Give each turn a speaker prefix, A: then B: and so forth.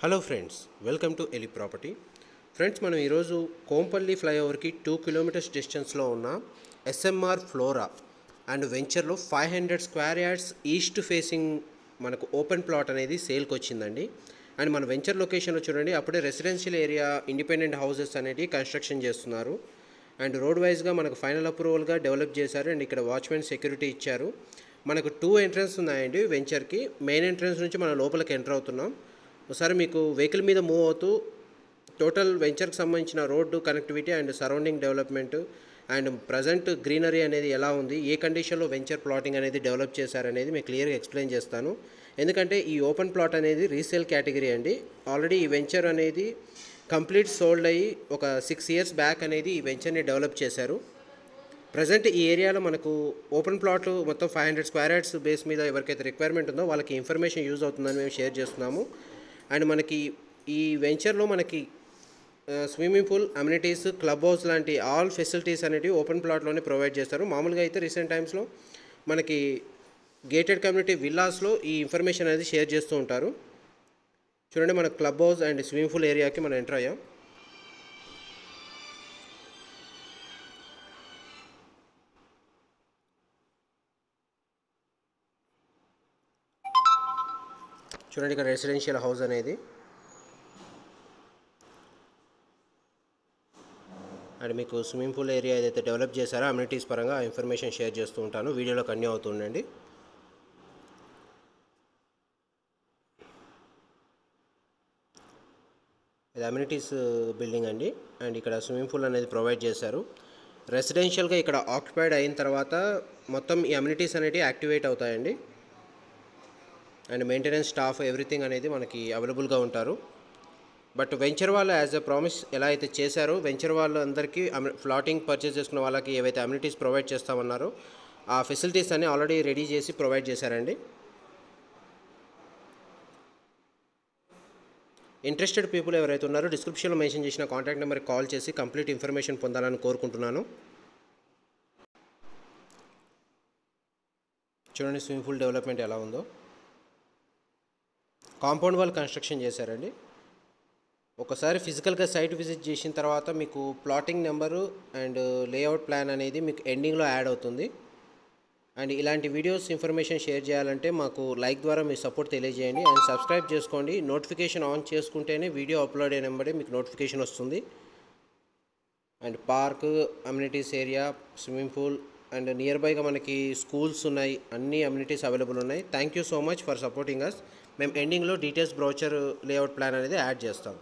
A: hello friends welcome to ఎలి property friends మనం ఈరోజు కోంపల్లి ఫ్లైఓవర్కి టూ కిలోమీటర్స్ డిస్టెన్స్లో ఉన్న ఎస్ఎంఆర్ ఫ్లోరా అండ్ వెంచర్లో five hundred square yards east facing మనకు ఓపెన్ ప్లాట్ అనేది సేల్కి వచ్చిందండి అండ్ మన వెంచర్ లొకేషన్లో చూడండి అప్పుడే రెసిడెన్షియల్ ఏరియా ఇండిపెండెంట్ హౌసెస్ అనేవి కన్స్ట్రక్షన్ చేస్తున్నారు అండ్ రోడ్ వైజ్గా మనకు ఫైనల్ అప్రూవల్గా డెవలప్ చేశారు అండ్ ఇక్కడ వాచ్మెన్ సెక్యూరిటీ ఇచ్చారు మనకు టూ ఎంట్రన్స్ ఉన్నాయండి వెంచర్కి మెయిన్ ఎంట్రన్స్ నుంచి మనం లోపలికి ఎంటర్ అవుతున్నాం ఒకసారి మీకు వెహికల్ మీద మూవ్ అవుతూ టోటల్ వెంచర్కి సంబంధించిన road connectivity and surrounding development and present greenery అనేది ఎలా ఉంది ఏ కండిషన్లో వెంచర్ ప్లాటింగ్ అనేది డెవలప్ చేశారనేది మీకు క్లియర్గా ఎక్స్ప్లెయిన్ చేస్తాను ఎందుకంటే ఈ ఓపెన్ ప్లాట్ అనేది రీసేల్ కేటగిరీ అండి ఆల్రెడీ ఈ వెంచర్ అనేది కంప్లీట్ సోల్డ్ అయ్యి ఒక సిక్స్ ఇయర్స్ బ్యాక్ అనేది ఈ వెంచర్ని డెవలప్ చేశారు ప్రజెంట్ ఈ ఏరియాలో మనకు ఓపెన్ ప్లాట్లు మొత్తం five hundred square yards base మీద ఎవరికైతే రిక్వైర్మెంట్ ఉందో వాళ్ళకి ఇన్ఫర్మేషన్ యూజ్ అవుతుందని మేము షేర్ చేస్తున్నాము అండ్ మనకి ఈ వెంచర్లో మనకి swimming pool amenities club house లాంటి ఆల్ ఫెసిలిటీస్ అనేవి ఓపెన్ ప్లాట్లోనే ప్రొవైడ్ చేస్తారు మామూలుగా అయితే రీసెంట్ టైమ్స్లో మనకి గేటెడ్ కమ్యూనిటీ విల్లాస్లో ఈ ఇన్ఫర్మేషన్ అనేది షేర్ చేస్తూ ఉంటారు చూడండి మన club house and swimming pool ఏరియాకి మనం ఎంటర్ అయ్యాం చూడండి ఇక్కడ రెసిడెన్షియల్ హౌస్ అనేది అండ్ మీకు స్విమ్మింగ్ పూల్ ఏరియా ఏదైతే డెవలప్ చేశారో అమ్యూనిటీస్ పరంగా ఇన్ఫర్మేషన్ షేర్ చేస్తూ ఉంటాను వీడియోలో కన్యూ అవుతుండండి ఇది అమ్యూనిటీస్ బిల్డింగ్ అండి అండ్ ఇక్కడ స్విమ్మింగ్ పూల్ అనేది ప్రొవైడ్ చేశారు రెసిడెన్షియల్గా ఇక్కడ ఆక్యుపైడ్ అయిన తర్వాత మొత్తం ఈ అమ్యూనిటీస్ అనేవి యాక్టివేట్ అవుతాయండి అండ్ మెయింటెనెన్స్ స్టాఫ్ ఎవ్రీథింగ్ అనేది మనకి అవైలబుల్గా ఉంటారు బట్ వెంచర్ వాళ్ళు యాజ్ అ ప్రామిస్ ఎలా అయితే చేశారో వెంచర్ వాళ్ళు అందరికీ ఫ్లాటింగ్ పర్చేస్ చేసుకున్న వాళ్ళకి ఏవైతే అమ్యూనిటీస్ ప్రొవైడ్ చేస్తామన్నారో ఆ ఫెసిలిటీస్ అన్నీ ఆల్రెడీ రెడీ చేసి ప్రొవైడ్ చేశారండి ఇంట్రెస్టెడ్ పీపుల్ ఎవరైతే ఉన్నారో డిస్క్రిప్షన్లో మెన్షన్ చేసిన కాంటాక్ట్ నెంబర్కి కాల్ చేసి కంప్లీట్ ఇన్ఫర్మేషన్ పొందాలని కోరుకుంటున్నాను చూడండి స్విమ్మింగ్ పూల్ డెవలప్మెంట్ ఎలా ఉందో కాంపౌండ్ వాల్ కన్స్ట్రక్షన్ చేశారండి ఒకసారి ఫిజికల్గా సైట్ విజిట్ చేసిన తర్వాత మీకు plotting number and layout plan అనేది మీకు ఎండింగ్లో యాడ్ అవుతుంది అండ్ ఇలాంటి వీడియోస్ ఇన్ఫర్మేషన్ షేర్ చేయాలంటే మాకు లైక్ ద్వారా మీ సపోర్ట్ తెలియజేయండి అండ్ సబ్స్క్రైబ్ చేసుకోండి నోటిఫికేషన్ ఆన్ చేసుకుంటేనే వీడియో అప్లోడ్ అయిన అయినబడే మీకు నోటిఫికేషన్ వస్తుంది and park amenities area swimming pool and near బైగా మనకి స్కూల్స్ ఉన్నాయి అన్ని అమ్యూనిటీస్ అవైలబుల్ ఉన్నాయి thank you so much for supporting us మేము ఎండింగ్లో డీటెయిల్స్ బ్రౌచర్ లేఅవుట్ ప్లాన్ అనేది యాడ్ చేస్తాం